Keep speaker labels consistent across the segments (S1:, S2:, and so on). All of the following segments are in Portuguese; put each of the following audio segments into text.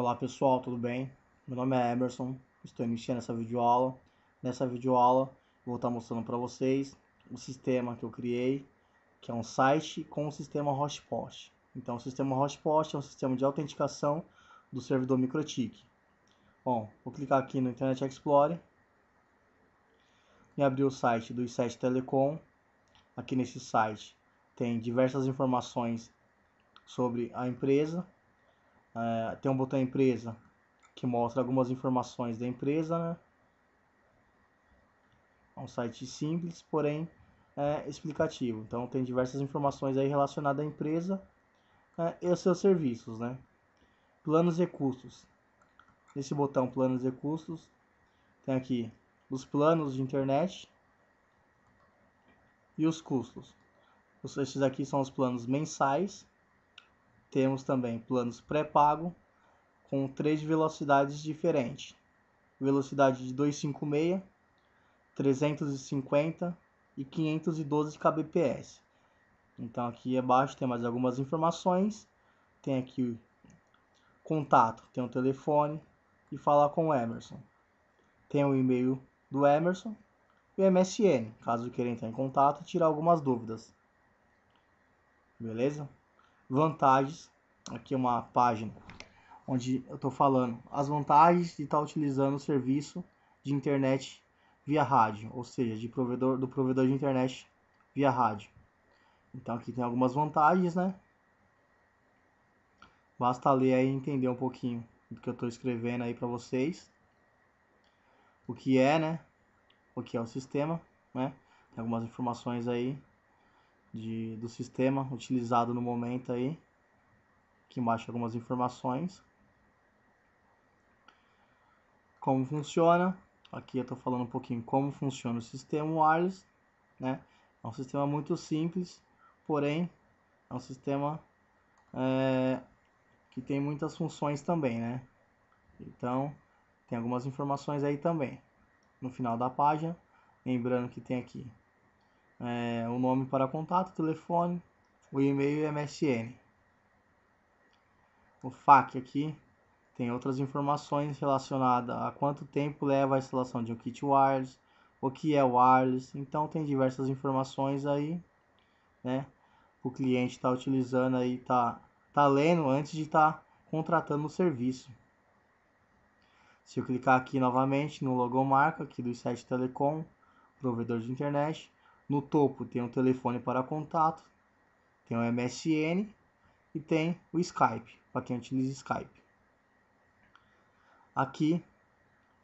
S1: Olá pessoal, tudo bem? Meu nome é Emerson, estou iniciando essa videoaula. Nessa videoaula vou estar mostrando para vocês o sistema que eu criei, que é um site com o sistema HostPost. Então o sistema HostPost é um sistema de autenticação do servidor MikroTik. Bom, vou clicar aqui no Internet Explorer e abrir o site do i7 Telecom. Aqui nesse site tem diversas informações sobre a empresa, é, tem um botão empresa que mostra algumas informações da empresa, né? É um site simples, porém é, explicativo. Então tem diversas informações aí relacionadas à empresa é, e aos seus serviços, né? Planos e custos. Nesse botão planos e custos tem aqui os planos de internet e os custos. Esses aqui são os planos mensais temos também planos pré-pago com três velocidades diferentes: velocidade de 256, 350 e 512 kbps. Então aqui abaixo tem mais algumas informações. Tem aqui contato, tem o telefone e falar com o Emerson. Tem o e-mail do Emerson e o MSN, caso queira entrar em contato e tirar algumas dúvidas. Beleza? vantagens. Aqui uma página onde eu estou falando as vantagens de estar tá utilizando o serviço de internet via rádio, ou seja, de provedor, do provedor de internet via rádio. Então aqui tem algumas vantagens, né? Basta ler aí e entender um pouquinho do que eu estou escrevendo aí para vocês. O que é, né? O que é o sistema, né? Tem algumas informações aí de, do sistema utilizado no momento aí. Aqui embaixo algumas informações. Como funciona. Aqui eu estou falando um pouquinho como funciona o sistema wireless. Né? É um sistema muito simples, porém é um sistema é, que tem muitas funções também, né? Então, tem algumas informações aí também. No final da página, lembrando que tem aqui é, o nome para contato, telefone, o e-mail e MSN. O FAQ aqui tem outras informações relacionadas a quanto tempo leva a instalação de um kit wireless, o que é wireless, então tem diversas informações aí, né? O cliente está utilizando aí, está tá lendo antes de estar tá contratando o serviço. Se eu clicar aqui novamente no logomarca aqui do site Telecom, provedor de internet, no topo tem um telefone para contato, tem o MSN e tem o Skype, para quem utiliza Skype. Aqui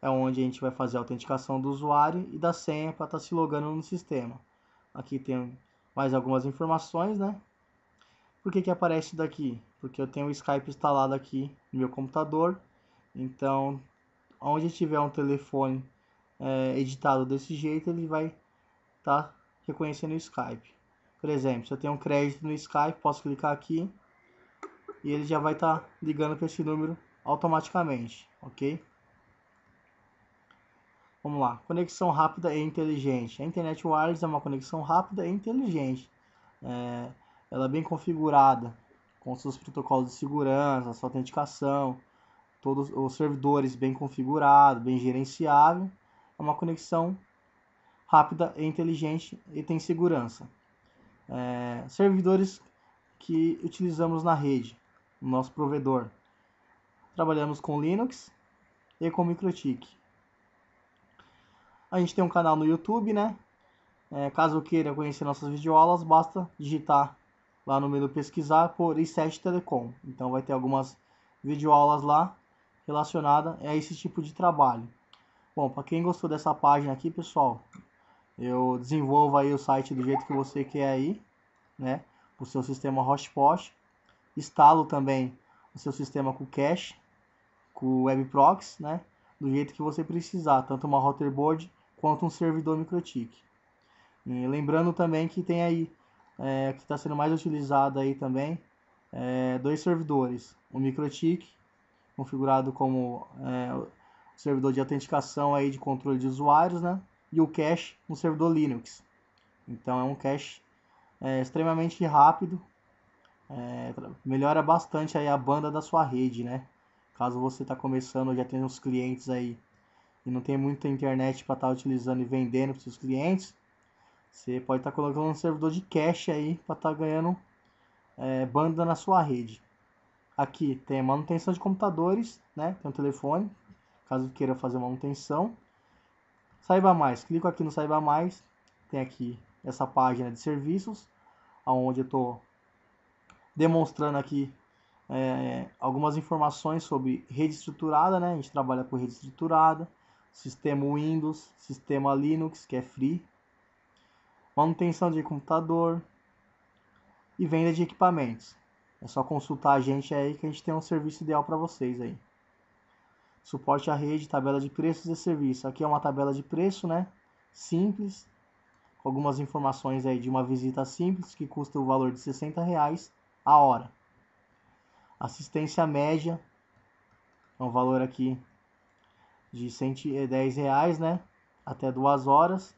S1: é onde a gente vai fazer a autenticação do usuário e da senha para estar tá se logando no sistema. Aqui tem mais algumas informações, né? Por que, que aparece daqui? Porque eu tenho o Skype instalado aqui no meu computador. Então, onde tiver um telefone é, editado desse jeito, ele vai estar tá reconhecer no Skype. Por exemplo, se eu tenho um crédito no Skype, posso clicar aqui e ele já vai estar tá ligando para esse número automaticamente, ok? Vamos lá, conexão rápida e inteligente. A internet wireless é uma conexão rápida e inteligente. É, ela é bem configurada, com seus protocolos de segurança, sua autenticação, todos os servidores bem configurados, bem gerenciável. É uma conexão rápida e inteligente e tem segurança. É, servidores que utilizamos na rede, no nosso provedor. Trabalhamos com Linux e com MikroTik. A gente tem um canal no YouTube, né? É, caso queira conhecer nossas videoaulas, basta digitar lá no menu pesquisar por i7 Telecom. Então vai ter algumas videoaulas lá relacionadas a esse tipo de trabalho. Bom, para quem gostou dessa página aqui, pessoal, eu desenvolvo aí o site do jeito que você quer aí, né? O seu sistema hotspot. Instalo também o seu sistema com cache, com web proxy, né? Do jeito que você precisar, tanto uma router board quanto um servidor microtik. lembrando também que tem aí, é, que está sendo mais utilizado aí também, é, dois servidores. O microtik, configurado como é, servidor de autenticação aí de controle de usuários, né? e o cache no servidor Linux. Então é um cache é, extremamente rápido, é, melhora bastante aí a banda da sua rede, né? Caso você está começando, já tem uns clientes aí e não tem muita internet para estar tá utilizando e vendendo para seus clientes, você pode estar tá colocando um servidor de cache aí para estar tá ganhando é, banda na sua rede. Aqui tem manutenção de computadores, né? Tem um telefone, caso queira fazer manutenção. Saiba mais, clico aqui no Saiba Mais, tem aqui essa página de serviços, onde eu estou demonstrando aqui é, algumas informações sobre rede estruturada, né? A gente trabalha com rede estruturada, sistema Windows, sistema Linux, que é free, manutenção de computador e venda de equipamentos. É só consultar a gente aí que a gente tem um serviço ideal para vocês aí suporte à rede, tabela de preços e serviço. Aqui é uma tabela de preço, né? Simples, com algumas informações aí de uma visita simples que custa o valor de 60 reais a hora. Assistência média é um valor aqui de 110 eh, reais, né? Até duas horas.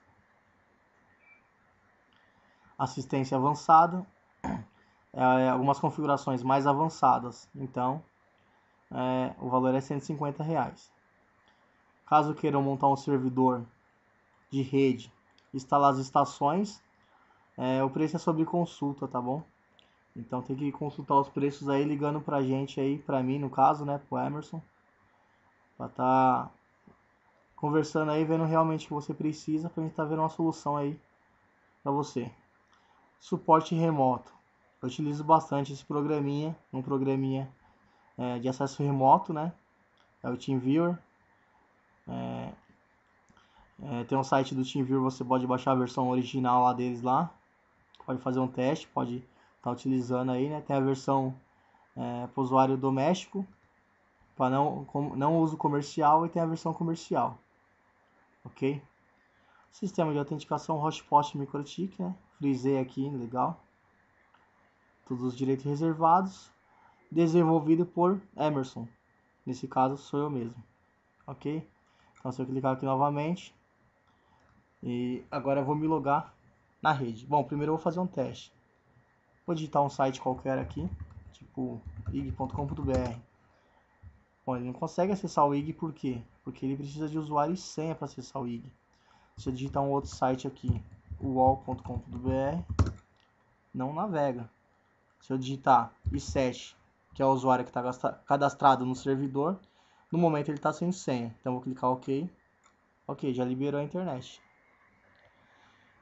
S1: Assistência avançada, é, é algumas configurações mais avançadas. Então, é, o valor é 150 reais. Caso queiram montar um servidor de rede, instalar as estações, é, o preço é sobre consulta, tá bom? Então tem que consultar os preços aí ligando pra gente aí, pra mim no caso, né, pro Emerson, pra tá conversando aí, vendo realmente o que você precisa, pra gente tá vendo uma solução aí pra você. Suporte remoto. Eu utilizo bastante esse programinha, um programinha é, de acesso remoto, né? É o TeamViewer. É, é, tem um site do TeamViewer, você pode baixar a versão original lá deles lá. Pode fazer um teste, pode estar tá utilizando aí, né? Tem a versão é, para usuário doméstico, para não, não uso comercial e tem a versão comercial, ok? Sistema de autenticação Hotspot MicroTik, né? Frisei aqui, legal. Todos os direitos reservados desenvolvido por Emerson. Nesse caso sou eu mesmo, ok? Então se eu clicar aqui novamente e agora eu vou me logar na rede. Bom, primeiro eu vou fazer um teste. Vou digitar um site qualquer aqui, tipo ig.com.br. Bom, ele não consegue acessar o ig por quê? Porque ele precisa de usuário e senha para acessar o ig. Se eu digitar um outro site aqui, wall.com.br, não navega. Se eu digitar i7 que é o usuário que está cadastrado no servidor. No momento ele está sem senha, então vou clicar OK. Ok, já liberou a internet.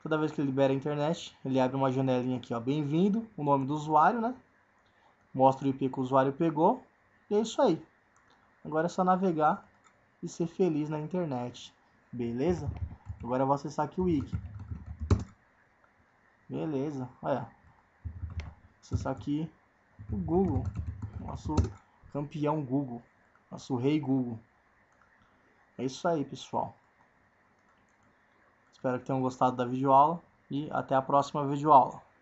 S1: Toda vez que ele libera a internet, ele abre uma janelinha aqui, ó, bem-vindo, o nome do usuário, né? Mostra o IP que o usuário pegou, e é isso aí. Agora é só navegar e ser feliz na internet, beleza? Agora eu vou acessar aqui o wiki. Beleza, olha. Acessar aqui o Google nosso campeão Google, nosso rei Google. É isso aí, pessoal. Espero que tenham gostado da videoaula e até a próxima videoaula.